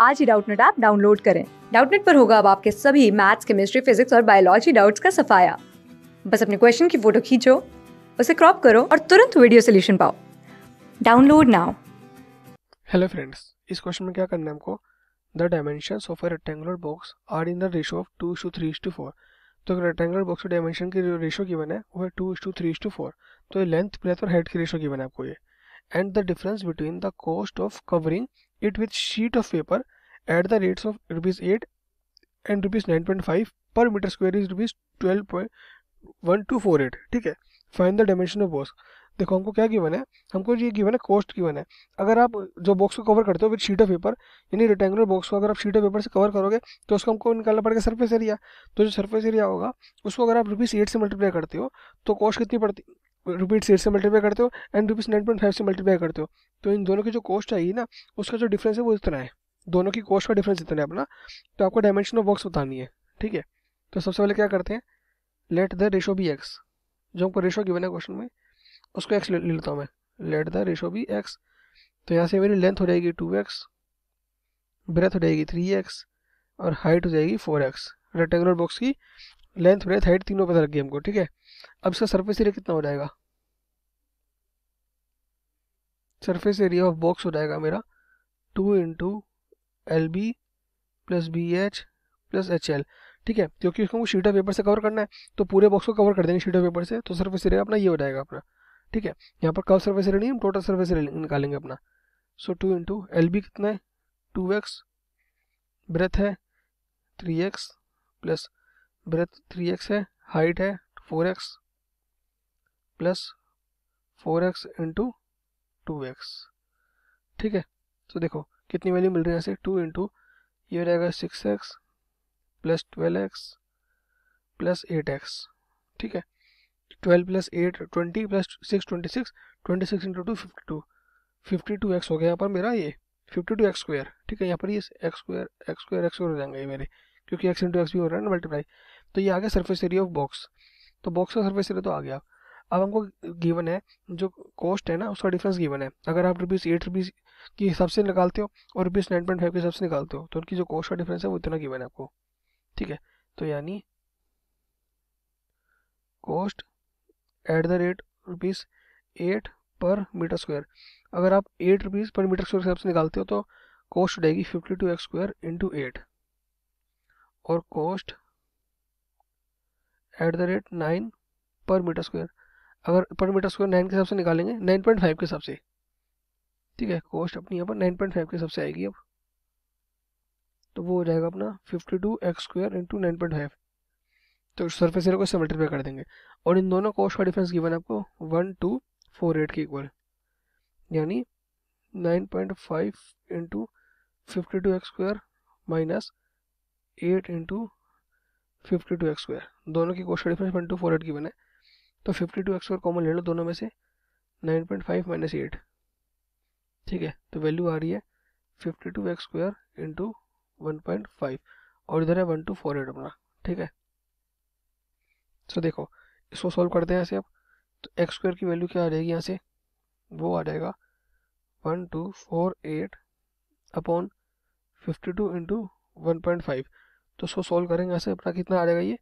आज ही Doubtnet app download करें डाउटनेट पर होगा अब आपके सभी मैथ्स केमिस्ट्री फिजिक्स और बायोलॉजी डाउट्स का सफाया बस अपने क्वेश्चन की फोटो खींचो उसे क्रॉप करो और तुरंत वीडियो सोल्यूशन पाओ डाउनलोड नाउ हेलो फ्रेंड्स इस क्वेश्चन में क्या करना है हमको the dimension of a rectangular box are in the ratio of two is to three to four तो रेक्टेंगुलर बॉक्स की डायमेंशन की जो रेशो गिवन है वो है टू इश टू थ्री टू फोर तो ये लेंथ ब्रेथ और हाइट की रेशो गिवन है आपको ये and the difference between the cost of covering it with sheet of paper at the rates of rupees 8 and rupees nine point five per metre rupees 12.1248 rupees one two four eight ठीक है find the dimension of box देखो हमको क्या given है हमको ये given है cost given है अगर आप जो बॉक्स को कवर करते हो विद शीट ऑफ पेपर यानी रेक्टेंगुलर बॉक्स को अगर आप शीट ऑफ पेपर से कवर करोगे तो उसको हमको निकालना पड़ेगा सर्फेस एरिया तो जो सर्फेस एरिया होगा उसको अगर आप रुपीज़ एट से मल्टीप्लाई करते हो तो कॉस्ट कितनी पड़ती रुपीज़ एट से मल्टीप्लाई करते हो and rupees nine point five से मल्टीप्लाई करते हो तो इन दोनों की जो कॉस्ट आएगी ना उसका जो डिफरेंस है वो इतना है दोनों की कॉस्ट का डिफरेंस इतना है अपना तो आपको डायमेंशन ऑफ बॉक्स बतानी है ठीक है तो सबसे पहले क्या करते हैं let the ratio be x जो हमको रेशो की बना क्वेश्चन में उसको एक्स ले लेता हूँ मैं let the ratio be x तो यहाँ से मेरी लेंथ हो जाएगी टू एक्स ब्रेथ हो जाएगी थ्री एक्स और हाइट हो जाएगी फोर एक्स रेक्टेंगुलर बॉक्स की लेंथ ब्रेथ हाइट तीनों पता लग गया हमको ठीक है अब इसका सरफेस एरिया कितना हो जाएगा सरफेस एरिया ऑफ बॉक्स हो जाएगा मेरा two into L B plus B H plus H L ठीक है क्योंकि उसको शीट ऑफ पेपर से कवर करना है तो पूरे बॉक्स को कवर कर देंगे शीट ऑफ पेपर से तो सर्फेस एरिया अपना ये हो जाएगा अपना ठीक है यहाँ पर कव सर्फेस एरिया नहीं हम टोटल सर्फेस एरिया निकालेंगे अपना so two into L B कितना है टू एक्स ब्रेथ है three x plus breadth three x है हाइट है four x plus four x into two x ठीक है तो देखो कितनी वैल्यू मिल रही है ऐसे टू इंटू ये जाएगा six x plus twelve x plus eight x ठीक है twelve plus eight twenty plus six twenty six twenty six into two fifty two fifty two x हो गया यहाँ पर मेरा ये फिफ्टी टू एक्स स्क्वायर ठीक है यहाँ पर ये x square x square x square हो जाएंगे ये मेरे क्योंकि एक्स इंटू एक्स भी हो रहा है ना मल्टीप्लाई तो ये आ गया सर्फेस एरिया ऑफ बॉक्स तो बॉक्स का सर्फेस एरिया तो आ गया अब हमको गिवन है जो कॉस्ट है ना उसका डिफरेंस गिवन है अगर आप रुपीज़ एट रुपीज़ के हिसाब से निकालते हो और रुपीज़ नाइन पॉइंट फाइव के हिसाब से निकालते हो तो उनकी जो कॉस्ट का डिफरेंस है वो इतना गिवन है आपको ठीक है तो यानी cost at the rate rupees eight per metre square अगर आप eight rupees per metre square के हिसाब से निकालते हो तो कॉस्ट हो fifty two x square into eight और cost at the rate nine per metre square अगर पर मीटर स्क्वायर नाइन के हिसाब से निकालेंगे नाइन पॉइंट फाइव के हिसाब से ठीक है कॉस्ट अपनी यहाँ पर नाइन पॉइंट फाइव के हिसाब से आएगी अब तो वो हो जाएगा अपना fifty two x square into nine point five तो सर्फेस एरिया को इससे मल्टीप्लाई कर देंगे और इन दोनों कॉस्ट का डिफरेंस गिवन आपको वन टू फोर एट के इक्वल यानी nine point five into fifty two x square minus eight into fifty two x square दोनों की कोस्ट का difference one two four eight की बने तो fifty two x square common ले लो दोनों में से nine point five minus eight ठीक है तो वैल्यू आ रही है fifty two x square into one point five और इधर है वन टू फोर एट अपना ठीक है सो so, देखो इसको सॉल्व करते हैं यहाँ से अब तो एक्स स्क्वायर की वैल्यू क्या आ जाएगी यहाँ से वो आ जाएगा one two four eight upon fifty two into one point five तो उसको सोल्व करेंगे ऐसे अपना कितना आ जाएगा ये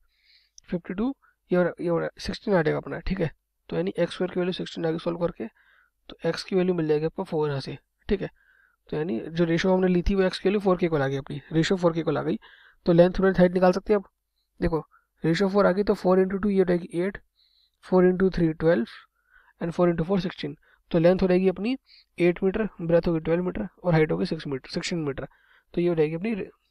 फिफ्टी टू ये ये सिक्सटीन आ जाएगा अपना ठीक है तो यानी एक्स स्क्वायर की वैल्यू सिक्सटीन आगे सोल्व करके तो एक्स की वैल्यू मिल जाएगी आपको फोर यहाँ से ठीक है तो यानी जो रेशो हमने ली थी वो एक्स की वैल्यू फोर के को आ गई अपनी रेशो फोर के को आ गई तो लेंथ थोड़ा हाइट निकाल सकते हैं आप देखो रेशो फोर आ गई तो फोर इंटू टू ये हो जाएगी eight four into three twelve and four into four sixteen तो लेंथ हो जाएगी अपनी एट मीटर ब्रेथ होगी ट्वेल्व मीटर और हाइट होगी सिक्स मीटर सिक्सटीन मीटर तो ये हो जाएगी अपनी